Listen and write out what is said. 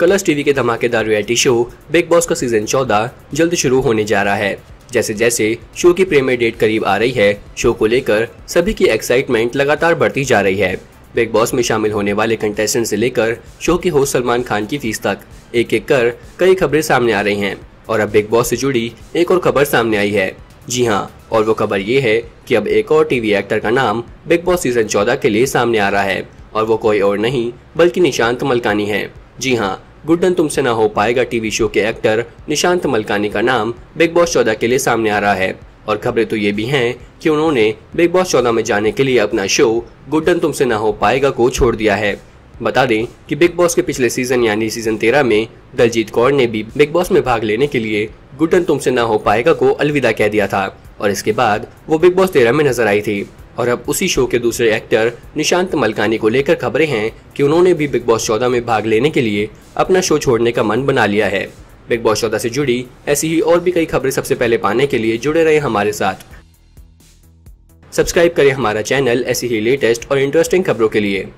colours TV के धमाकेदार reality show Bigg Boss का सीजन 14 जल्द शुरू होने जा रहा है जैसे जैसे शो की प्रीमियर डेट करीब आ रही है शो को लेकर सभी की एक्साइटमेंट लगातार बढ़ती जा रही है बिग बॉस में शामिल होने वाले कंटेस्टेंट से लेकर शो के होस्ट सलमान खान की फीस तक एक एक कर कई खबरें सामने आ रही हैं और अब बिग बॉस से जुड़ी एक और खबर सामने आई है जी हाँ और वो खबर ये है कि अब एक और टीवी एक्टर का नाम बिग बॉस सीजन 14 के लिए सामने आ रहा है और वो कोई और नहीं बल्कि निशांत मलकानी है जी हाँ गुड्डन तुमसे ना हो पाएगा टीवी शो के एक्टर निशांत मलकानी का नाम बिग बॉस चौदह के लिए सामने आ रहा है और खबरें तो ये भी हैं कि उन्होंने बिग बॉस चौदह में जाने के लिए अपना शो गुड्डन तुमसे ना हो पाएगा को छोड़ दिया है बता दें कि बिग बॉस के पिछले सीजन यानी सीजन तेरह में दलजीत कौर ने भी बिग बॉस में भाग लेने के लिए गुड्डन तुमसे ना हो पाएगा को अलविदा कह दिया था और इसके बाद वो बिग बॉस तेरह में नजर आई थी और अब उसी शो के दूसरे एक्टर निशांत मलकानी को लेकर खबरें हैं कि उन्होंने भी बिग बॉस चौदह में भाग लेने के लिए अपना शो छोड़ने का मन बना लिया है बिग बॉस चौदह से जुड़ी ऐसी ही और भी कई खबरें सबसे पहले पाने के लिए जुड़े रहे हमारे साथ सब्सक्राइब करें हमारा चैनल ऐसी ही लेटेस्ट और इंटरेस्टिंग खबरों के लिए